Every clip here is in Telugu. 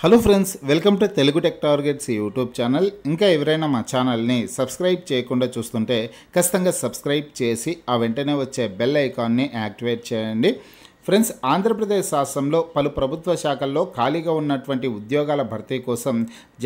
hello friends welcome to Telugu tech targets YouTube channel ఇంకా ఎవరైనా మా ఛానల్ని సబ్స్క్రైబ్ చేయకుండా చూస్తుంటే ఖచ్చితంగా సబ్స్క్రైబ్ చేసి ఆ వెంటనే వచ్చే బెల్ ఐకాన్ని యాక్టివేట్ చేయండి ఫ్రెండ్స్ ఆంధ్రప్రదేశ్ రాష్ట్రంలో పలు ప్రభుత్వ శాఖల్లో ఖాళీగా ఉన్నటువంటి ఉద్యోగాల భర్తీ కోసం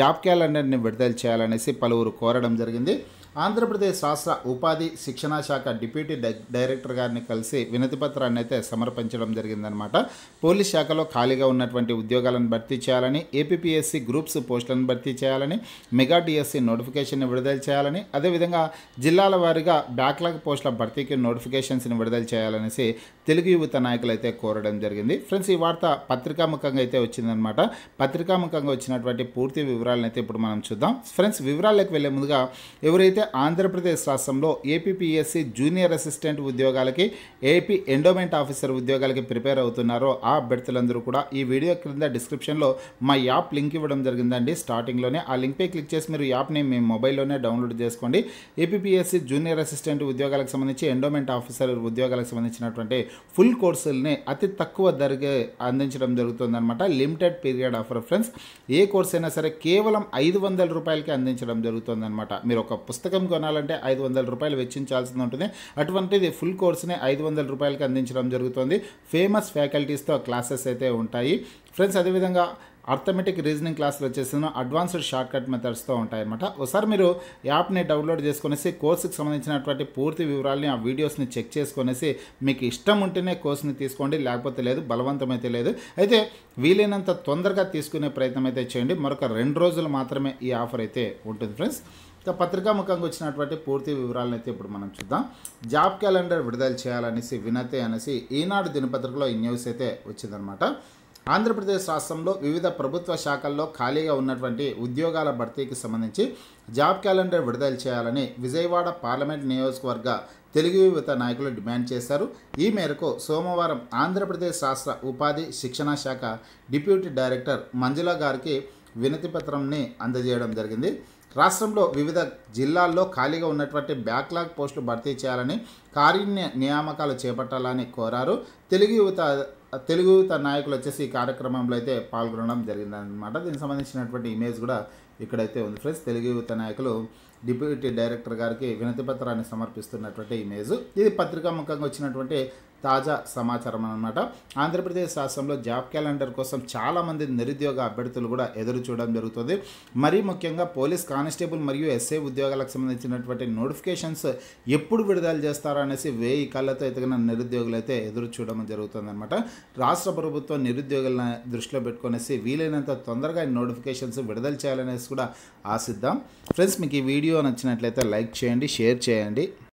జాబ్ క్యాలెండర్ని విడుదల చేయాలనేసి పలువురు కోరడం జరిగింది ఆంధ్రప్రదేశ్ రాష్ట్ర ఉపాధి శిక్షణ శాఖ డిప్యూటీ డైరెక్టర్ గారిని కలిసి వినతిపత్రాన్ని అయితే సమర్పించడం జరిగిందనమాట పోలీస్ శాఖలో ఖాళీగా ఉన్నటువంటి ఉద్యోగాలను భర్తీ చేయాలని ఏపీఎస్సీ గ్రూప్స్ పోస్టులను భర్తీ చేయాలని మెగా డిఎస్సీ నోటిఫికేషన్ని విడుదల చేయాలని అదేవిధంగా జిల్లాల వారీగా బ్యాక్లాగ్ పోస్టుల భర్తీకి నోటిఫికేషన్స్ని విడుదల చేయాలనేసి తెలుగు యువత నాయకులు అయితే కోరడం జరిగింది ఫ్రెండ్స్ ఈ వార్త పత్రికాముఖంగా అయితే వచ్చిందనమాట పత్రికాముఖంగా వచ్చినటువంటి పూర్తి వివరాలను అయితే ఇప్పుడు మనం చూద్దాం ఫ్రెండ్స్ వివరాలకు వెళ్ళే ముందుగా ఎవరైతే ఆంధ్రప్రదేశ్ రాష్ట్రంలో ఏపీపీఎస్సీ జూనియర్ అసిస్టెంట్ ఉద్యోగాలకి ఏపీ ఎండోమెంట్ ఆఫీసర్ ఉద్యోగాలకి ప్రిపేర్ అవుతున్నారో ఆ అభ్యర్థులందరూ కూడా ఈ వీడియో క్రింద డిస్క్రిప్షన్లో మా యాప్ లింక్ ఇవ్వడం జరిగిందండి స్టార్టింగ్లోనే ఆ లింక్పై క్లిక్ చేసి మీరు యాప్ని మీ మొబైల్లోనే డౌన్లోడ్ చేసుకోండి ఏపీపీఎస్సీ జూనియర్ అసిస్టెంట్ ఉద్యోగాలకు సంబంధించి ఎండోమెంట్ ఆఫీసర్ ఉద్యోగాలకు సంబంధించినటువంటి ఫుల్ కోర్సుల్ని అతి తక్కువ ధరకే అందించడం జరుగుతుందన్నమాట లిమిటెడ్ పీరియడ్ ఆఫ్ రిఫరెన్స్ ఏ కోర్స్ అయినా సరే కేవలం ఐదు వందల రూపాయలకే అందించడం జరుగుతుందన్నమాట మీరు ఒక పుస్తకం కొనాలంటే ఐదు వందల రూపాయలు వెచ్చించాల్సి ఉంటుంది అటువంటిది ఫుల్ కోర్స్ని ఐదు వందల రూపాయలకి అందించడం జరుగుతుంది ఫేమస్ ఫ్యాకల్టీస్తో క్లాసెస్ అయితే ఉంటాయి ఫ్రెండ్స్ అదేవిధంగా అర్థమెటిక్ రీజనింగ్ క్లాసులు వచ్చేసిన అడ్వాన్స్డ్ షార్ట్ కట్ మెథడ్స్తో ఉంటాయన్నమాట ఒకసారి మీరు యాప్ని డౌన్లోడ్ చేసుకునేసి కోర్సుకి సంబంధించినటువంటి పూర్తి వివరాలని ఆ వీడియోస్ని చెక్ చేసుకునేసి మీకు ఇష్టం ఉంటేనే కోర్సుని తీసుకోండి లేకపోతే లేదు బలవంతమైతే లేదు అయితే వీలైనంత తొందరగా తీసుకునే ప్రయత్నం అయితే చేయండి మరొక రెండు రోజులు మాత్రమే ఈ ఆఫర్ అయితే ఉంటుంది ఫ్రెండ్స్ పత్రికా పత్రికాముఖంగా వచ్చినటువంటి పూర్తి వివరాలను అయితే ఇప్పుడు మనం చూద్దాం జాబ్ క్యాలెండర్ విడుదల చేయాలనేసి వినతే అనేసి ఈనాడు దినపత్రికలో ఈ న్యూస్ అయితే వచ్చిందనమాట ఆంధ్రప్రదేశ్ రాష్ట్రంలో వివిధ ప్రభుత్వ శాఖల్లో ఖాళీగా ఉన్నటువంటి ఉద్యోగాల భర్తీకి సంబంధించి జాబ్ క్యాలెండర్ విడుదల చేయాలని విజయవాడ పార్లమెంట్ నియోజకవర్గ తెలుగు యువత నాయకులు డిమాండ్ చేశారు ఈ మేరకు సోమవారం ఆంధ్రప్రదేశ్ రాష్ట్ర ఉపాధి శిక్షణ శాఖ డిప్యూటీ డైరెక్టర్ మంజుల గారికి వినతిపత్రంని అందజేయడం జరిగింది రాష్ట్రంలో వివిధ జిల్లాల్లో ఖాళీగా ఉన్నటువంటి బ్యాక్లాగ్ పోస్టులు భర్తీ చేయాలని కార్య నియామకాలు చేపట్టాలని కోరారు తెలుగు యువత తెలుగు తన నాయకులు వచ్చేసి ఈ కార్యక్రమంలో అయితే పాల్గొనడం జరిగిందనమాట దీనికి సంబంధించినటువంటి ఇమేజ్ కూడా ఇక్కడైతే ఉంది ఫ్రెండ్స్ తెలుగు యువత నాయకులు డిప్యూటీ డైరెక్టర్ గారికి వినతి పత్రాన్ని సమర్పిస్తున్నటువంటి ఇమేజ్ ఇది పత్రికాముఖంగా వచ్చినటువంటి తాజా సమాచారం అనమాట ఆంధ్రప్రదేశ్ రాష్ట్రంలో జాబ్ క్యాలెండర్ కోసం చాలామంది నిరుద్యోగ అభ్యర్థులు కూడా ఎదురు చూడడం జరుగుతుంది మరీ ముఖ్యంగా పోలీస్ కానిస్టేబుల్ మరియు ఎస్ఐ ఉద్యోగాలకు సంబంధించినటువంటి నోటిఫికేషన్స్ ఎప్పుడు విడుదల చేస్తారా అనేసి వేయి కళ్ళతో ఎదిగిన నిరుద్యోగులు అయితే ఎదురు చూడడం జరుగుతుందన్నమాట రాష్ట్ర ప్రభుత్వం నిరుద్యోగులను దృష్టిలో పెట్టుకునేసి వీలైనంత తొందరగా నోటిఫికేషన్స్ విడుదల చేయాలనేసి కూడా ఆశిద్దాం ఫ్రెండ్స్ మీకు ఈ వీడియో నచ్చినట్లయితే లైక్ చేయండి షేర్ చేయండి